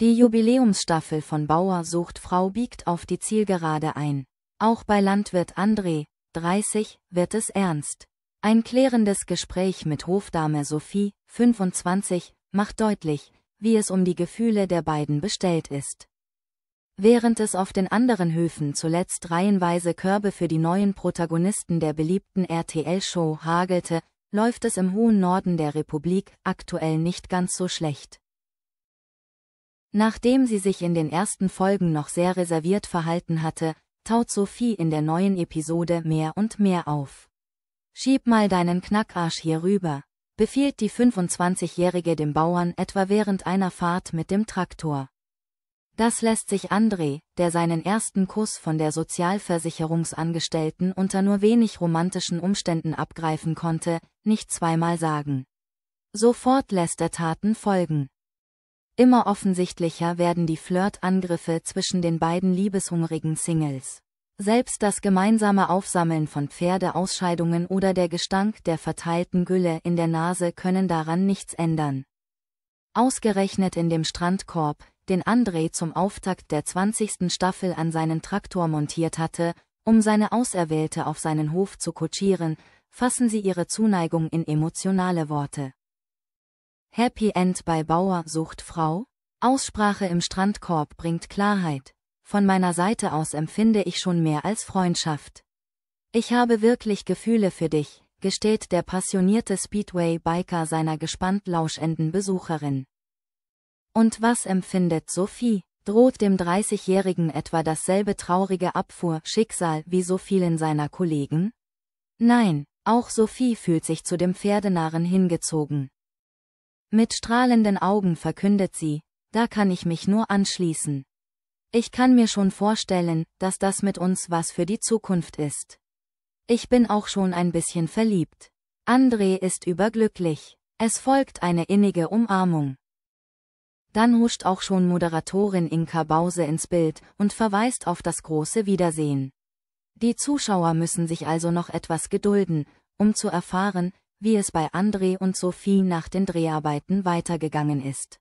Die Jubiläumsstaffel von Bauer sucht Frau biegt auf die Zielgerade ein. Auch bei Landwirt André, 30, wird es ernst. Ein klärendes Gespräch mit Hofdame Sophie, 25, macht deutlich, wie es um die Gefühle der beiden bestellt ist. Während es auf den anderen Höfen zuletzt reihenweise Körbe für die neuen Protagonisten der beliebten RTL-Show hagelte, läuft es im hohen Norden der Republik aktuell nicht ganz so schlecht. Nachdem sie sich in den ersten Folgen noch sehr reserviert verhalten hatte, taut Sophie in der neuen Episode mehr und mehr auf. Schieb mal deinen Knackarsch hier rüber, befiehlt die 25-Jährige dem Bauern etwa während einer Fahrt mit dem Traktor. Das lässt sich André, der seinen ersten Kuss von der Sozialversicherungsangestellten unter nur wenig romantischen Umständen abgreifen konnte, nicht zweimal sagen. Sofort lässt er Taten folgen. Immer offensichtlicher werden die Flirtangriffe zwischen den beiden liebeshungrigen Singles. Selbst das gemeinsame Aufsammeln von Pferdeausscheidungen oder der Gestank der verteilten Gülle in der Nase können daran nichts ändern. Ausgerechnet in dem Strandkorb, den André zum Auftakt der 20. Staffel an seinen Traktor montiert hatte, um seine Auserwählte auf seinen Hof zu kutschieren, fassen sie ihre Zuneigung in emotionale Worte. Happy End bei Bauer sucht Frau? Aussprache im Strandkorb bringt Klarheit. Von meiner Seite aus empfinde ich schon mehr als Freundschaft. Ich habe wirklich Gefühle für dich, gesteht der passionierte Speedway-Biker seiner gespannt lauschenden Besucherin. Und was empfindet Sophie? Droht dem 30-Jährigen etwa dasselbe traurige Abfuhr-Schicksal wie so vielen seiner Kollegen? Nein, auch Sophie fühlt sich zu dem Pferdenarren hingezogen. Mit strahlenden Augen verkündet sie, da kann ich mich nur anschließen. Ich kann mir schon vorstellen, dass das mit uns was für die Zukunft ist. Ich bin auch schon ein bisschen verliebt. André ist überglücklich. Es folgt eine innige Umarmung. Dann huscht auch schon Moderatorin Inka Bause ins Bild und verweist auf das große Wiedersehen. Die Zuschauer müssen sich also noch etwas gedulden, um zu erfahren, wie es bei André und Sophie nach den Dreharbeiten weitergegangen ist.